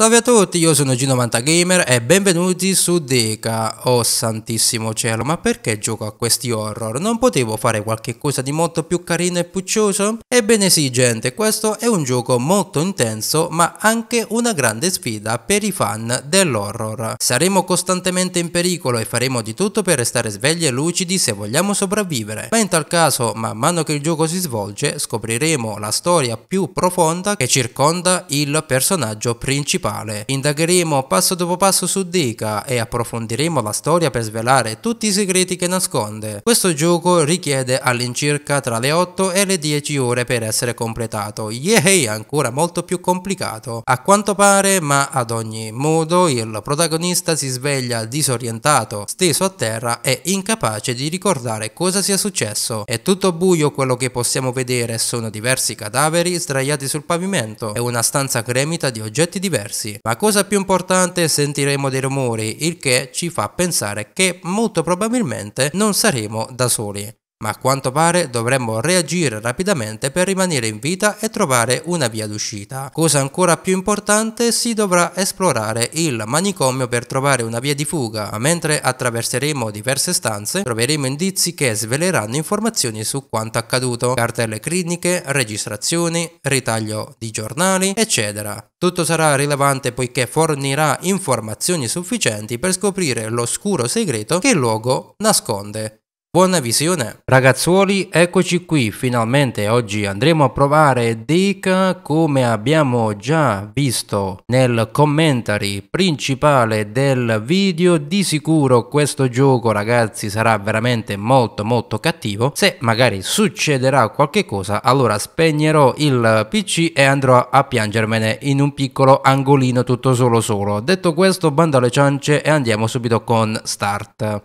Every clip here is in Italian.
Salve a tutti, io sono G90Gamer e benvenuti su Deka. Oh santissimo cielo, ma perché gioco a questi horror? Non potevo fare qualche cosa di molto più carino e puccioso? Ebbene sì gente, questo è un gioco molto intenso ma anche una grande sfida per i fan dell'horror. Saremo costantemente in pericolo e faremo di tutto per restare svegli e lucidi se vogliamo sopravvivere. Ma in tal caso, man mano che il gioco si svolge, scopriremo la storia più profonda che circonda il personaggio principale trionfale. Indagheremo passo dopo passo su Deka e approfondiremo la storia per svelare tutti i segreti che nasconde. Questo gioco richiede all'incirca tra le 8 e le 10 ore per essere completato. Yehey ancora molto più complicato. A quanto pare, ma ad ogni modo, il protagonista si sveglia disorientato, steso a terra e incapace di ricordare cosa sia successo. È tutto buio quello che possiamo vedere, sono diversi cadaveri sdraiati sul pavimento e una stanza gremita di oggetti diversi diversi. La cosa più importante sentiremo dei rumori, il che ci fa pensare che molto probabilmente non saremo da soli ma a quanto pare dovremmo reagire rapidamente per rimanere in vita e trovare una via d'uscita. Cosa ancora più importante, si dovrà esplorare il manicomio per trovare una via di fuga, ma mentre attraverseremo diverse stanze troveremo indizi che sveleranno informazioni su quanto accaduto, cartelle cliniche, registrazioni, ritaglio di giornali, eccetera. Tutto sarà rilevante poiché fornirà informazioni sufficienti per scoprire l'oscuro segreto che il luogo nasconde. Buona visione! Ragazzuoli, eccoci qui finalmente. Oggi andremo a provare Dica come abbiamo già visto nel commentary principale del video. Di sicuro questo gioco ragazzi sarà veramente molto molto cattivo. Se magari succederà qualche cosa allora spegnerò il pc e andrò a piangermene in un piccolo angolino tutto solo solo. Detto questo bando alle ciance e andiamo subito con Start.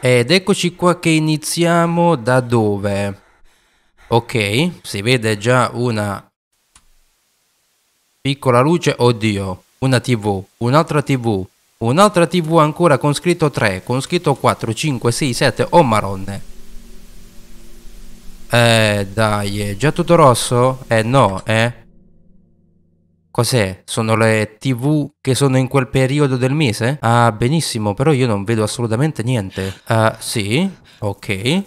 Ed eccoci qua che iniziamo da dove? Ok, si vede già una piccola luce, oddio, una tv, un'altra tv, un'altra tv ancora con scritto 3, con scritto 4, 5, 6, 7, oh maronne. Eh dai, è già tutto rosso? Eh no, eh. Cos'è? Sono le TV che sono in quel periodo del mese? Ah, benissimo, però io non vedo assolutamente niente. Ah, sì, ok.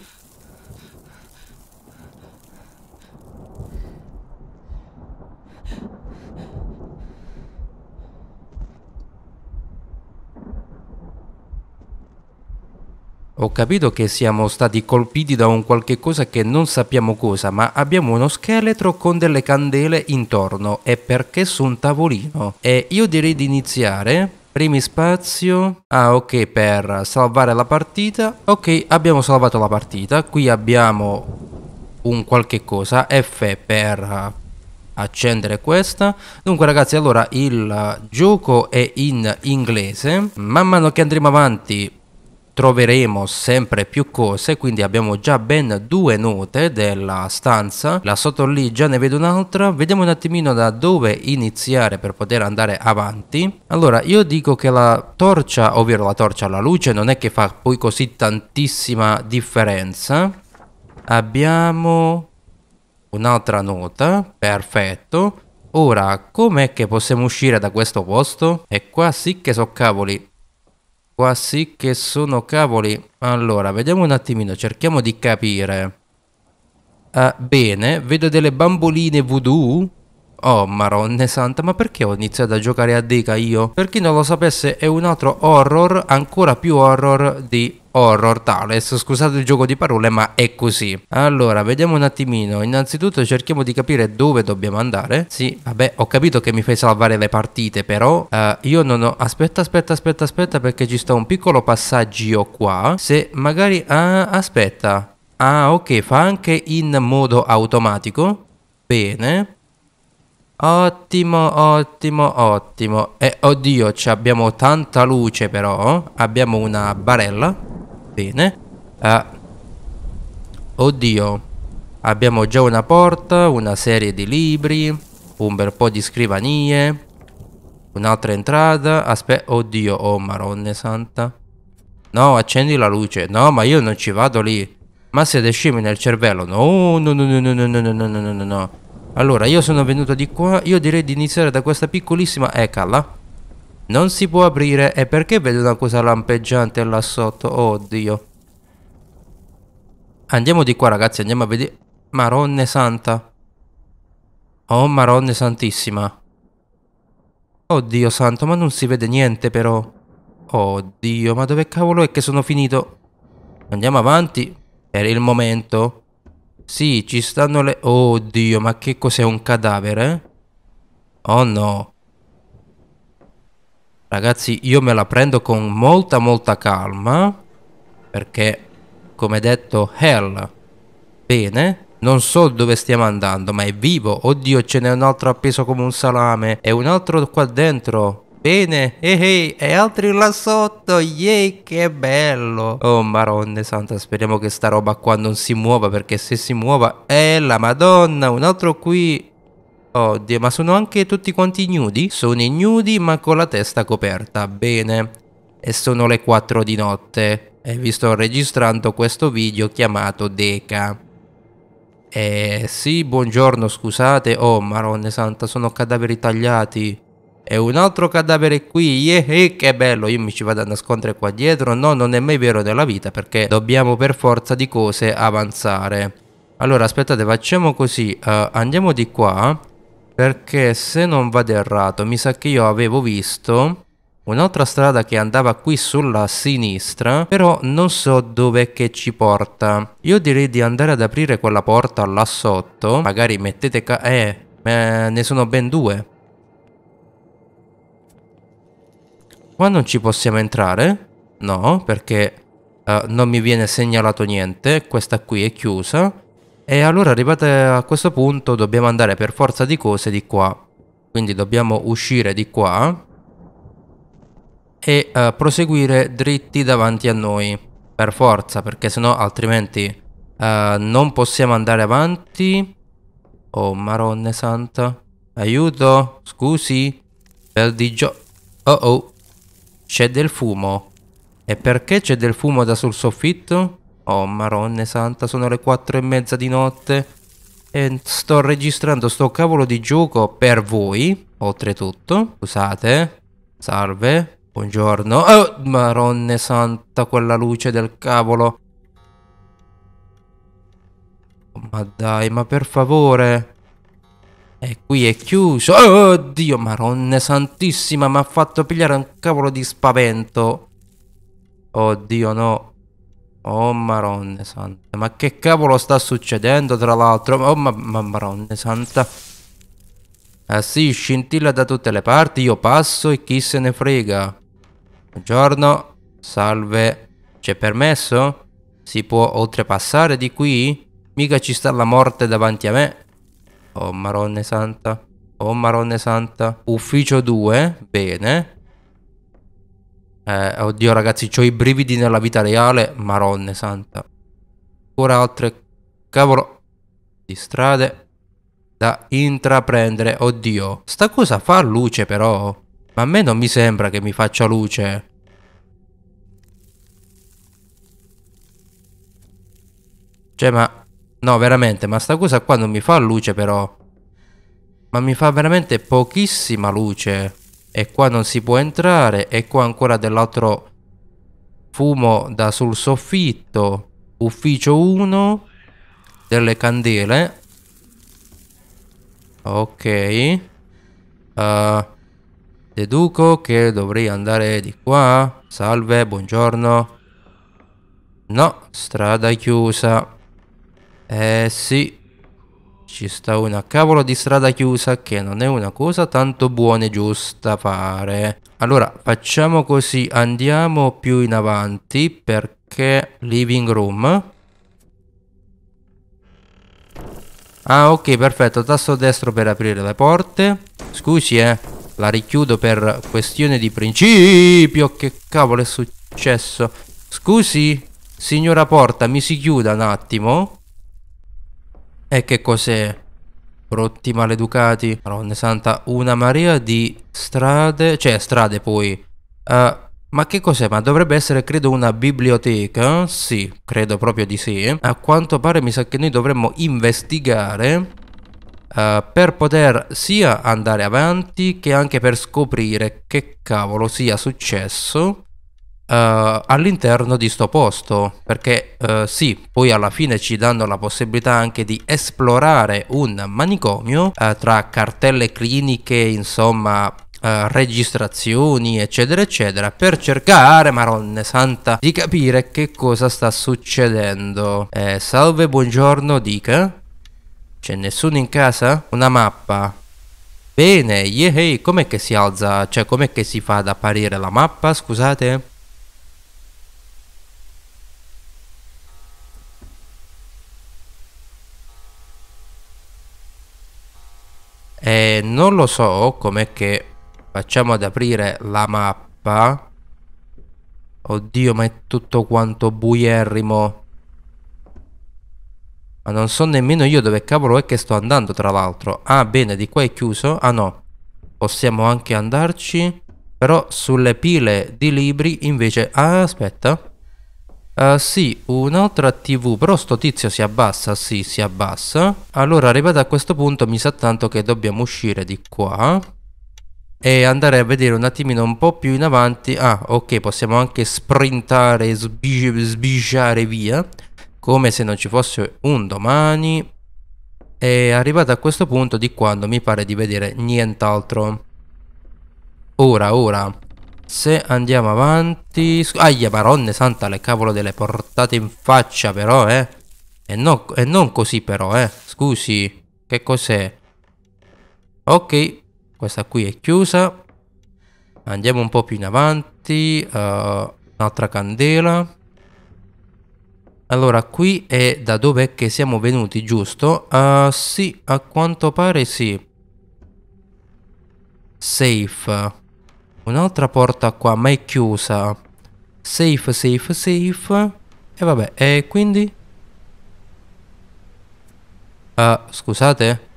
Ho capito che siamo stati colpiti da un qualche cosa che non sappiamo cosa, ma abbiamo uno scheletro con delle candele intorno e perché su un tavolino. E io direi di iniziare. Primi spazio. Ah, ok, per salvare la partita. Ok, abbiamo salvato la partita. Qui abbiamo un qualche cosa. F per accendere questa dunque ragazzi allora il gioco è in inglese man mano che andremo avanti troveremo sempre più cose, quindi abbiamo già ben due note della stanza, la sotto lì già ne vedo un'altra, vediamo un attimino da dove iniziare per poter andare avanti. Allora io dico che la torcia, ovvero la torcia alla luce, non è che fa poi così tantissima differenza. Abbiamo un'altra nota, perfetto. Ora, com'è che possiamo uscire da questo posto? E qua sì che so cavoli, Qua sì che sono cavoli. Allora, vediamo un attimino, cerchiamo di capire. Ah, bene, vedo delle bamboline voodoo Oh maronne santa, ma perché ho iniziato a giocare a Deca io? Per chi non lo sapesse è un altro horror, ancora più horror di Horror Tales, scusate il gioco di parole ma è così. Allora, vediamo un attimino, innanzitutto cerchiamo di capire dove dobbiamo andare. Sì, vabbè, ho capito che mi fai salvare le partite però, uh, io non ho... Aspetta, aspetta, aspetta, aspetta perché ci sta un piccolo passaggio qua. Se magari... Ah, aspetta. Ah, ok, fa anche in modo automatico. Bene. Ottimo, ottimo, ottimo. E eh, oddio, abbiamo tanta luce però. Abbiamo una barella. Bene. Eh, oddio. Abbiamo già una porta, una serie di libri, un bel po' di scrivanie. Un'altra entrata. Aspetta, oddio, oh maronne santa. No, accendi la luce. No, ma io non ci vado lì. Ma siete scemi nel cervello. No, No, no, no, no, no, no, no, no, no, no, no. Allora, io sono venuto di qua, io direi di iniziare da questa piccolissima ecala. Non si può aprire, e perché vedo una cosa lampeggiante là sotto? Oddio. Andiamo di qua ragazzi, andiamo a vedere... Maronne santa. Oh, maronne santissima. Oddio santo, ma non si vede niente però. Oddio, ma dove cavolo è che sono finito? Andiamo avanti per il momento. Sì, ci stanno le... Oddio, ma che cos'è un cadavere? Eh? Oh no. Ragazzi, io me la prendo con molta molta calma. Perché, come detto, hell. Bene. Non so dove stiamo andando, ma è vivo. Oddio, ce n'è un altro appeso come un salame. E un altro qua dentro. Bene, ehi, e altri là sotto, yay, che bello. Oh, maronne santa, speriamo che sta roba qua non si muova, perché se si muova... Eh, la madonna, un altro qui... Oddio, ma sono anche tutti quanti nudi? Sono i nudi, ma con la testa coperta, bene. E sono le 4 di notte, e eh, vi sto registrando questo video chiamato Deca. Eh, sì, buongiorno, scusate. Oh, maronne santa, sono cadaveri tagliati. E un altro cadavere qui, yeah, che bello, io mi ci vado a nascondere qua dietro. No, non è mai vero nella vita perché dobbiamo per forza di cose avanzare. Allora, aspettate, facciamo così. Uh, andiamo di qua perché se non vado errato, mi sa che io avevo visto un'altra strada che andava qui sulla sinistra, però non so dove che ci porta. Io direi di andare ad aprire quella porta là sotto, magari mettete... eh, eh, ne sono ben due. Qua non ci possiamo entrare? No, perché uh, non mi viene segnalato niente. Questa qui è chiusa. E allora arrivate a questo punto dobbiamo andare per forza di cose di qua. Quindi dobbiamo uscire di qua e uh, proseguire dritti davanti a noi. Per forza, perché sennò altrimenti uh, non possiamo andare avanti. Oh, maronne santa. Aiuto, scusi. Bel di gio... Oh oh. C'è del fumo. E perché c'è del fumo da sul soffitto? Oh maronne santa, sono le quattro e mezza di notte. E sto registrando sto cavolo di gioco per voi, oltretutto. Scusate. Salve. Buongiorno. Oh, maronne santa, quella luce del cavolo. Ma dai, ma per favore. E qui è chiuso. Oh, Dio, maronna santissima, mi ha fatto pigliare un cavolo di spavento. Oddio, no. Oh, maronna santa. Ma che cavolo sta succedendo, tra l'altro? Oh, ma, ma maronna santa. Ah sì, scintilla da tutte le parti, io passo e chi se ne frega. Buongiorno, salve. C'è permesso? Si può oltrepassare di qui? Mica ci sta la morte davanti a me. Oh Maronne santa. Oh Maronne santa. Ufficio 2. Bene. Eh, oddio ragazzi, ho i brividi nella vita reale. Maronne santa. Ancora altre cavolo di strade da intraprendere. Oddio. Sta cosa fa luce però. Ma a me non mi sembra che mi faccia luce. Cioè ma No, veramente, ma sta cosa qua non mi fa luce però. Ma mi fa veramente pochissima luce. E qua non si può entrare. E qua ancora dell'altro fumo da sul soffitto. Ufficio 1. Delle candele. Ok. Uh, deduco che dovrei andare di qua. Salve, buongiorno. No, strada chiusa. Eh sì, ci sta una cavolo di strada chiusa che non è una cosa tanto buona e giusta fare. Allora, facciamo così, andiamo più in avanti perché living room... Ah ok perfetto tasto destro per aprire le porte Scusi eh La richiudo per questione di principio Che cavolo è successo Scusi signora porta mi si chiuda un attimo e che cos'è? Brutti maleducati. Madonna santa, una marea di strade. Cioè, strade poi. Uh, ma che cos'è? Ma dovrebbe essere, credo, una biblioteca? Sì, credo proprio di sì. A quanto pare mi sa che noi dovremmo investigare Uh, per poter sia andare avanti che anche per scoprire che cavolo sia successo eh, all'interno di sto posto perché eh, sì poi alla fine ci danno la possibilità anche di esplorare un manicomio eh, tra cartelle cliniche insomma Uh, registrazioni eccetera eccetera per cercare maronne santa di capire che cosa sta succedendo eh, salve buongiorno dica c'è nessuno in casa una mappa bene yehey com'è che si alza cioè com'è che si fa ad apparire la mappa scusate non lo so com'è che facciamo ad aprire la mappa. Oddio, ma è tutto quanto buierrimo. Ma non so nemmeno io dove cavolo è che sto andando, tra l'altro. Ah, bene, di qua è chiuso. Ah, no. Possiamo anche andarci. Però sulle pile di libri invece... Ah, aspetta. Uh, sì, un'altra TV, però sto tizio si abbassa, sì, si abbassa. Allora, arrivato a questo punto, mi sa tanto che dobbiamo uscire di qua e andare a vedere un attimino un po' più in avanti. Ah, ok, possiamo anche sprintare e sbi via, come se non ci fosse un domani. E arrivato a questo punto di qua non mi pare di vedere nient'altro. Ora, ora. Grazie, andiamo avanti. Aia, baronne santa, le cavolo delle portate in faccia però, eh. E, no, e non così però, eh. Scusi, che cos'è? Ok, questa qui è chiusa. Andiamo un po' più in avanti. Uh, un'altra candela. Allora, qui è da dove che siamo venuti, giusto? Uh, sì, a quanto pare sì. Safe. Un'altra porta qua, ma è chiusa. Safe, safe, safe. E vabbè, e quindi? Uh, scusate?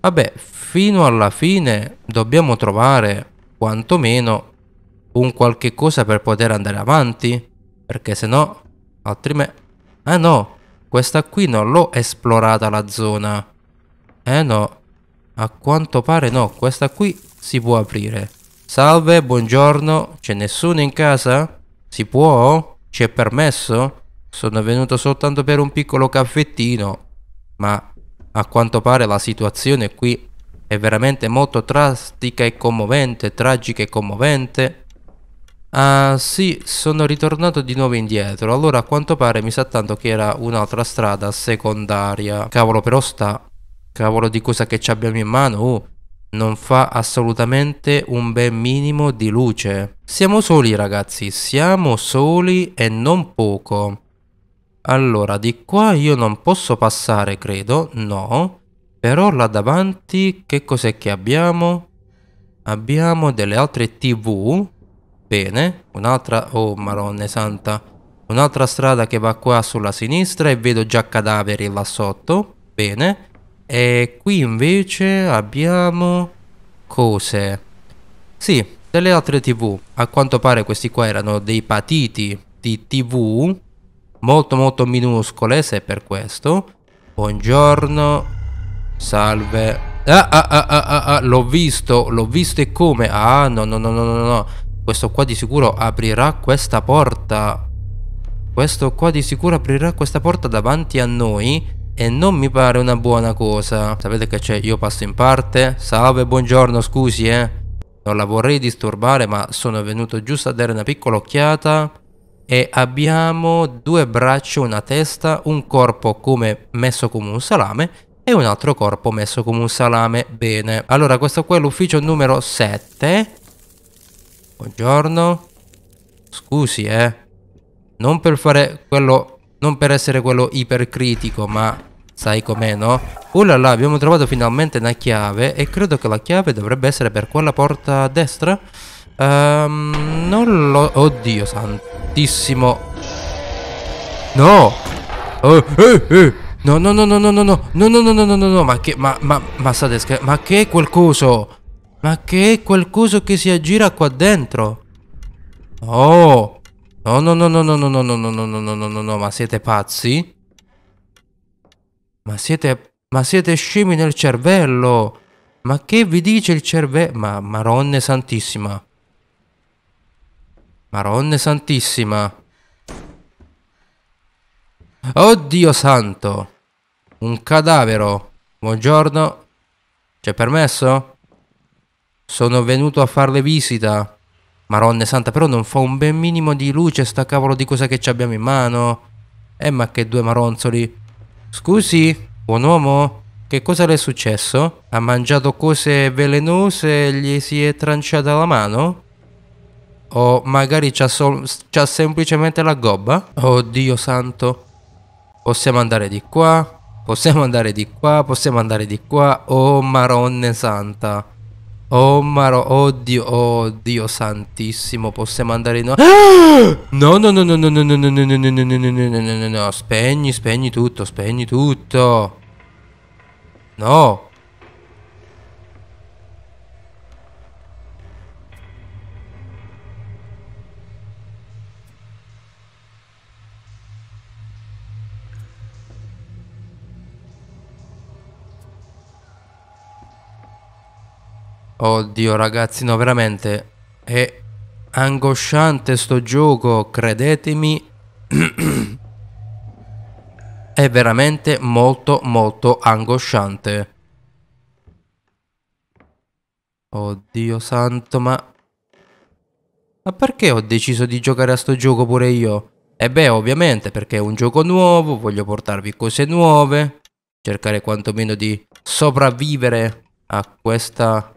Vabbè, fino alla fine dobbiamo trovare quantomeno un qualche cosa per poter andare avanti. Perché se no, altrimenti... Ah no, questa qui non l'ho esplorata la zona. Eh no, a quanto pare no, questa qui si può aprire. Salve, buongiorno, c'è nessuno in casa? Si può? C'è permesso? Sono venuto soltanto per un piccolo caffettino, ma a quanto pare la situazione qui è veramente molto drastica e commovente, tragica e commovente. Ah sì, sono ritornato di nuovo indietro, allora a quanto pare mi sa tanto che era un'altra strada secondaria. Cavolo però sta, cavolo di cosa che ci abbiamo in mano, uh. Non fa assolutamente un ben minimo di luce. Siamo soli ragazzi, siamo soli e non poco. Allora, di qua io non posso passare, credo, no. Però là davanti che cos'è che abbiamo? Abbiamo delle altre tv. Bene, un'altra... Oh, marone santa. Un'altra strada che va qua sulla sinistra e vedo già cadaveri là sotto. Bene. E qui invece abbiamo cose. Sì, delle altre tv. A quanto pare questi qua erano dei patiti di tv molto molto minuscole, se è per questo. Buongiorno. Salve. Ah, ah, ah, ah, ah, ah l'ho visto, l'ho visto e come? Ah, no, no, no, no, no, no. Questo qua di sicuro aprirà questa porta. Questo qua di sicuro aprirà questa porta davanti a noi e non mi pare una buona cosa. Sapete che c'è io passo in parte? Salve, buongiorno, scusi eh. Non la vorrei disturbare ma sono venuto giusto a dare una piccola occhiata e abbiamo due braccia, una testa, un corpo come messo come un salame e un altro corpo messo come un salame. Bene, allora questo qua è l'ufficio numero 7. Buongiorno. Scusi eh. Non per fare quello non per essere quello ipercritico, ma sai com'è, no? Oh là là, abbiamo trovato finalmente una chiave e credo che la chiave dovrebbe essere per quella porta a destra. Um, non lo... Oddio, santissimo. No! Oh, eh, eh. No, no, no, no, no, no, no, no, no, no, no, no, no, no, ma che... Ma, ma, ma state scherzando? Ma che è quel coso? Ma che è quel coso che si aggira qua dentro? Oh! No, no, no, no, no, no, no, no, no, no, no, no, no, no, no, ma siete pazzi? Ma siete... ma siete scemi nel cervello! Ma che vi dice il cervello? Ma maronne santissima! Maronne santissima! Oddio santo! Un cadavero! Buongiorno! C'è permesso? Sono venuto a farle visita! Maronne santa, però non fa un ben minimo di luce sta cavolo di cosa che ci abbiamo in mano. Eh, ma che due maronzoli. Scusi, buon uomo, che cosa le è successo? Ha mangiato cose velenose e gli si è tranciata la mano? O magari c'ha, so c'ha semplicemente la gobba? Oddio santo. Possiamo andare di qua, possiamo andare di qua, possiamo andare di qua. Oh, maronne santa. Oh maro, oddio, oddio santissimo, possiamo andare in... No, no, no, no, no, no, no, no, no, no, no, no, no, no, no, no, no, spegni, spegni tutto, spegni tutto. No. Oddio ragazzi, no veramente è angosciante sto gioco, credetemi. è veramente molto molto angosciante. Oddio santo, ma... Ma perché ho deciso di giocare a sto gioco pure io? E beh, ovviamente, perché è un gioco nuovo, voglio portarvi cose nuove, cercare quantomeno di sopravvivere a questa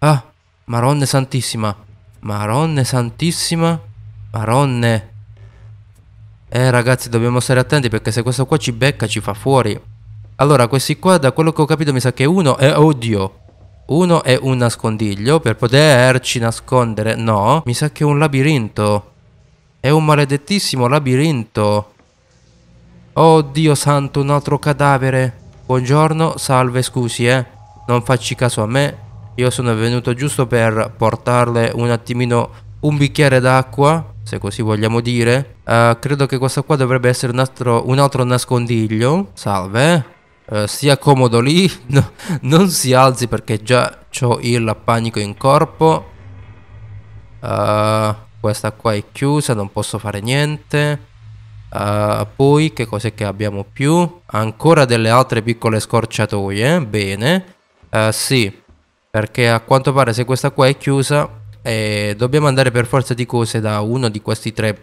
Ah, Maronne Santissima. Maronne Santissima. Maronne. Eh ragazzi, dobbiamo stare attenti perché se questo qua ci becca ci fa fuori. Allora, questi qua, da quello che ho capito, mi sa che uno è... Oddio. Uno è un nascondiglio per poterci nascondere. No, mi sa che è un labirinto. È un maledettissimo labirinto. Oddio santo, un altro cadavere. Buongiorno, salve, scusi, eh. Non facci caso a me. Io sono venuto giusto per portarle un attimino un bicchiere d'acqua, se così vogliamo dire. Uh, credo che questa qua dovrebbe essere un altro, un altro nascondiglio. Salve. Uh, eh, stia comodo lì, no, non si alzi perché già ho il panico in corpo. Uh, questa qua è chiusa, non posso fare niente. Uh, poi che cos'è che abbiamo più? Ancora delle altre piccole scorciatoie, bene. Uh, sì, perché a quanto pare se questa qua è chiusa eh, dobbiamo andare per forza di cose da uno di questi tre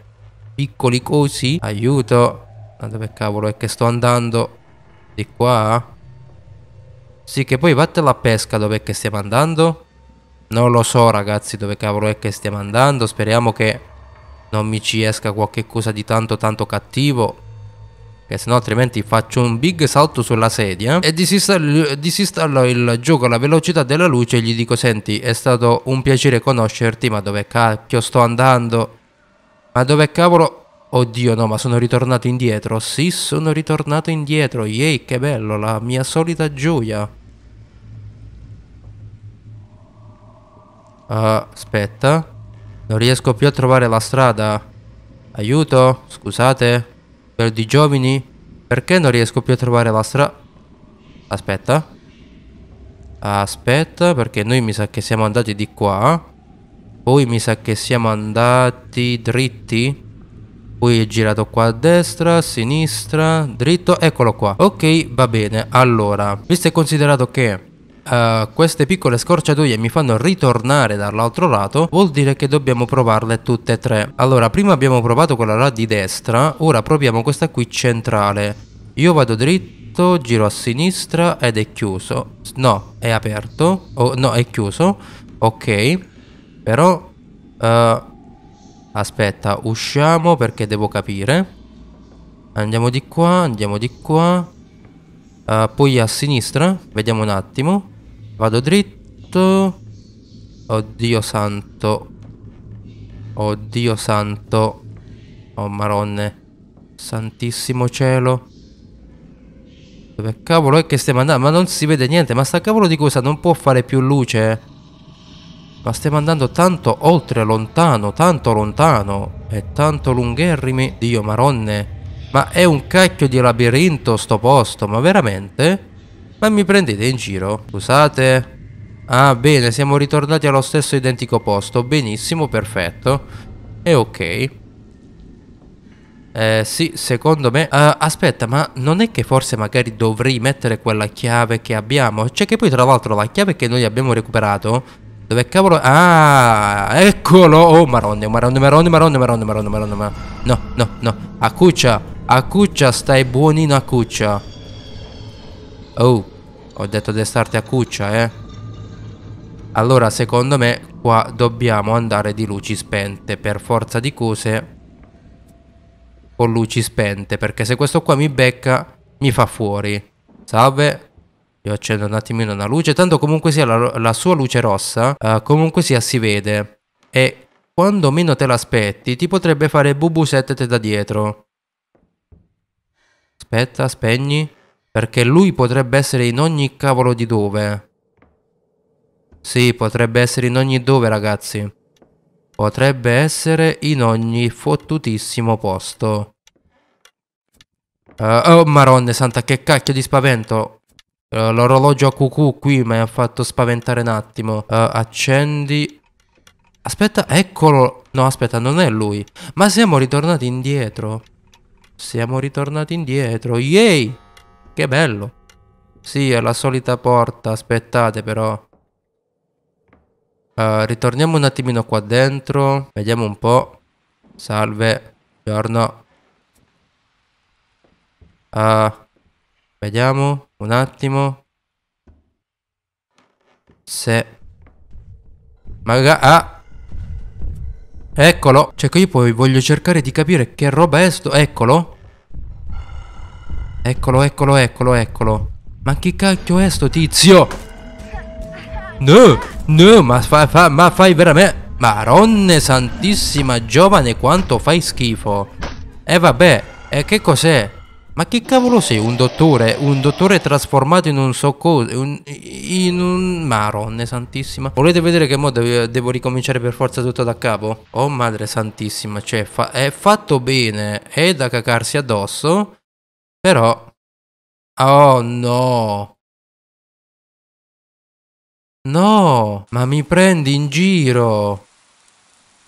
piccoli cosi aiuto ma dove cavolo è che sto andando di qua sì che poi vatte la pesca dove che stiamo andando non lo so ragazzi dove cavolo è che stiamo andando speriamo che non mi ci esca qualche cosa di tanto tanto cattivo che no altrimenti faccio un big salto sulla sedia e disinstallo, disinstallo il gioco alla velocità della luce e gli dico senti è stato un piacere conoscerti ma dove cacchio sto andando ma dove cavolo Oddio no, ma sono ritornato indietro. Sì, sono ritornato indietro. Yay, che bello, la mia solita gioia. Uh, aspetta. Non riesco più a trovare la strada. Aiuto, scusate per i giovani. Perché non riesco più a trovare la strada? Aspetta. Aspetta, perché noi mi sa che siamo andati di qua. Poi mi sa che siamo andati dritti. Poi è girato qua a destra, a sinistra, dritto, eccolo qua. Ok, va bene. Allora, visto e considerato che uh, queste piccole scorciatoie mi fanno ritornare dall'altro lato, vuol dire che dobbiamo provarle tutte e tre. Allora, prima abbiamo provato quella là di destra, ora proviamo questa qui centrale. Io vado dritto, giro a sinistra ed è chiuso. No, è aperto. Oh, no, è chiuso. Ok. Però... Uh, aspetta, usciamo perché devo capire. Andiamo di qua, andiamo di qua. Uh, poi a sinistra, vediamo un attimo. Vado dritto. Oddio santo. Oddio santo. Oh maronne. Santissimo cielo. Dove cavolo è che stiamo andando? Ma non si vede niente. Ma sta cavolo di cosa non può fare più luce. Ma stiamo andando tanto oltre lontano. Tanto lontano. E tanto lungherrimi. Dio maronne. Ma è un cacchio di labirinto sto posto. Ma veramente? Veramente? Ma mi prendete in giro? Scusate. Ah, bene, siamo ritornati allo stesso identico posto. Benissimo, perfetto. E ok. Eh, sì, secondo me... Uh, aspetta, ma non è che forse magari dovrei mettere quella chiave che abbiamo? Cioè che poi tra l'altro la chiave che noi abbiamo recuperato... Dove cavolo... Ah, eccolo! Oh, maronne, maronne, maronne, maronne, maronne, maronne, maronne, maronne. No, no, no. Accuccia, accuccia, stai buonino, accuccia. Oh, ho detto di destarti a cuccia, eh? Allora, secondo me, qua dobbiamo andare di luci spente, per forza di cose, con luci spente, perché se questo qua mi becca, mi fa fuori. Salve, io accendo un attimino una luce, tanto comunque sia la, la sua luce rossa, uh, comunque sia si vede. E quando meno te l'aspetti, ti potrebbe fare bubu 7 da dietro. Aspetta, spegni. Perché lui potrebbe essere in ogni cavolo di dove. Sì, potrebbe essere in ogni dove, ragazzi. Potrebbe essere in ogni fottutissimo posto. Uh, oh, maronne santa, che cacchio di spavento. Uh, L'orologio a cucù qui mi ha fatto spaventare un attimo. Uh, accendi. Aspetta, eccolo. No, aspetta, non è lui. Ma siamo ritornati indietro. Siamo ritornati indietro. Yay! Che bello. Sì, è la solita porta, aspettate però. Uh, ritorniamo un attimino qua dentro. Vediamo un po'. Salve. Buongiorno. Uh, eh, vediamo un attimo. Se... Maga... Ah! Eccolo! Cioè, io poi voglio cercare di capire che roba è sto... Eccolo! Eccolo, eccolo, eccolo, eccolo. Ma chi cacchio è sto tizio? No, no, ma, fa, fa, ma fai veramente... Maronne santissima giovane quanto fai schifo. E eh vabbè, e eh che cos'è? Ma che cavolo sei? Un dottore? Un dottore trasformato in un soccorso? Un, in un... Maronne santissima. Volete vedere che mo devo, devo, ricominciare per forza tutto da capo? Oh madre santissima, cioè fa è fatto bene. È da cacarsi addosso. Però... Oh no! No! Ma mi prendi in giro!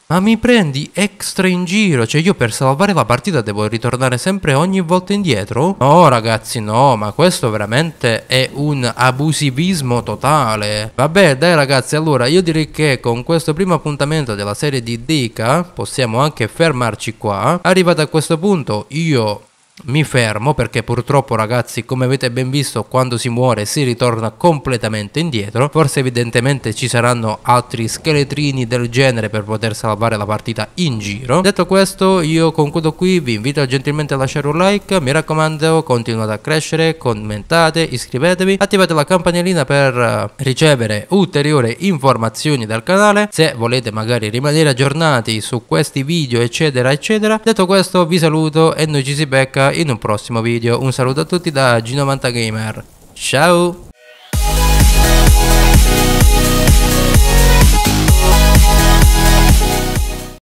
Ma mi prendi extra in giro? Cioè io per salvare la partita devo ritornare sempre ogni volta indietro? No ragazzi no, ma questo veramente è un abusivismo totale. Vabbè dai ragazzi allora io direi che con questo primo appuntamento della serie di Dica possiamo anche fermarci qua. Arrivato a questo punto io mi fermo perché purtroppo ragazzi come avete ben visto quando si muore si ritorna completamente indietro forse evidentemente ci saranno altri scheletrini del genere per poter salvare la partita in giro detto questo io concludo qui vi invito gentilmente a lasciare un like mi raccomando continuate a crescere commentate iscrivetevi attivate la campanellina per eh, ricevere ulteriori informazioni dal canale se volete magari rimanere aggiornati su questi video eccetera eccetera detto questo vi saluto e noi ci si becca in un prossimo video. Un saluto a tutti da G90 Gamer. Ciao!